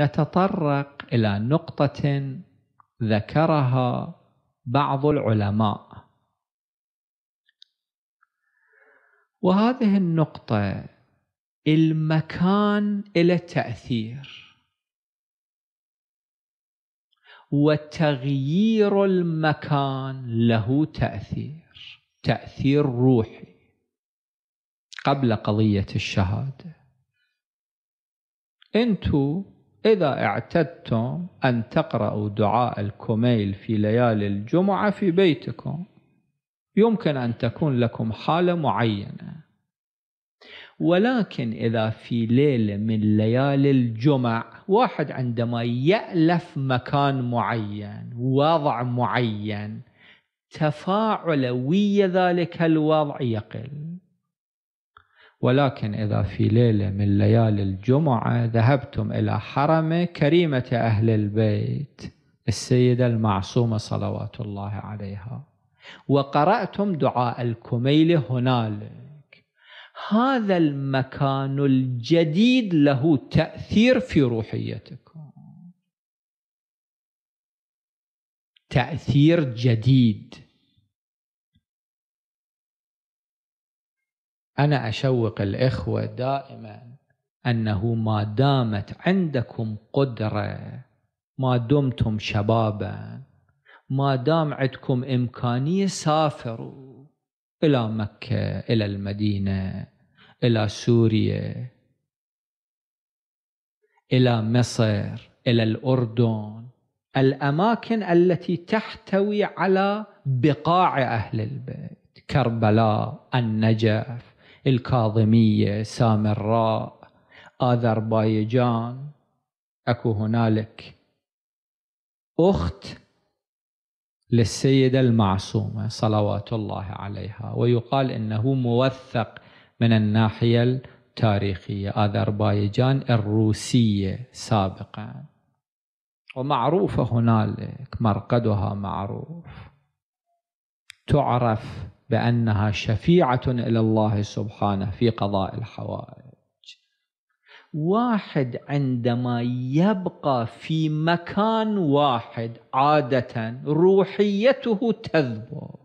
نتطرق إلى نقطة ذكرها بعض العلماء وهذه النقطة المكان إلى التأثير وتغيير المكان له تأثير تأثير روحي قبل قضية الشهادة انتو إذا اعتدتم أن تقرأوا دعاء الكميل في ليالي الجمعة في بيتكم يمكن أن تكون لكم حالة معينة ولكن إذا في ليلة من ليالي الجمع واحد عندما يألف مكان معين وضع معين تفاعل ويا ذلك الوضع يقل ولكن إذا في ليلة من ليالي الجمعة ذهبتم إلى حرم كريمة أهل البيت السيدة المعصومة صلوات الله عليها وقرأتم دعاء الكميل هنالك هذا المكان الجديد له تأثير في روحيتكم تأثير جديد أنا أشوق الإخوة دائما أنه ما دامت عندكم قدرة ما دمتم شبابا ما دام عندكم إمكانية سافروا إلى مكة إلى المدينة إلى سوريا إلى مصر إلى الأردن الأماكن التي تحتوي على بقاع أهل البيت كربلاء النجف الكاظمية سامراء آذربايجان أكو هنالك أخت للسيدة المعصومة صلوات الله عليها ويقال إنه موثق من الناحية التاريخية آذربايجان الروسية سابقا ومعروفة هنالك مرقدها معروف تعرف بأنها شفيعة إلى الله سبحانه في قضاء الحوائج واحد عندما يبقى في مكان واحد عادة روحيته تذبل